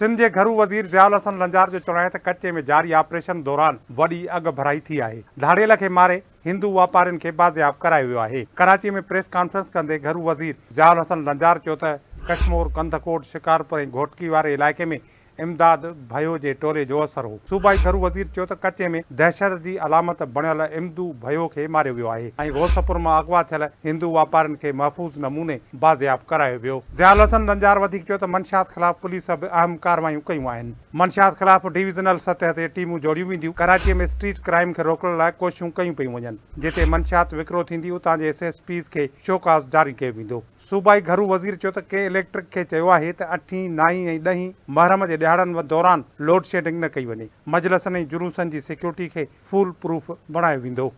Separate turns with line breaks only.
सिंध जे घरू वज़ीर जियाउल हसन लंजार जो चवण कचे में जारी ऑपरेशन दौरान वॾी अॻु भराई थी आहे धारियल खे मारे हिंदू वापारियुनि खे बाजियाब कराए वियो आहे कराची में प्रेस कॉन्फ्रेंस कंदे घरू वज़ीर जियाल हसन लंजार चयो त कश्मोर कंधकोट शिकारपुर ऐं घोटकी वारे इलाइक़े में इमदाद भयो जे टोले जो असर हो सूबाई थरू वज़ीर चयो त कचे में दहशत की अलामत बणियल इमदू भयो खे मारियो वियो आहे गोलसपुर मां अगवा थियल हिंदू वापारियुनि खे महफ़ूज़ नमूने बाज़ियाब करायो वियो ज़ियाल हसन रंजार वधीक ख़िलाफ़ पुलिस बि अहम कार्रवाई क्यों आहिनि ख़िलाफ़ डिवीज़नल सतह ते टीमूं जोड़ियूं वेंदियूं कराचीअ में स्ट्रीट क्राइम के रोकने लाइ कोशिशूं कयूं पियूं वञनि जिते मंशियात विकिरो थींदी उतां जे एस एस पीज़ के शोकास जारी कयो वेंदो सूबाई घरू वज़ीर चयो के इलेक्ट्रिक खे अठी नाई ऐं महरम जे दिहाड़न दौरान लोड शेडिंग न कई वे मजलसन जुलूसन की सिक्योरिटी के फूल
प्रूफ बनाया वो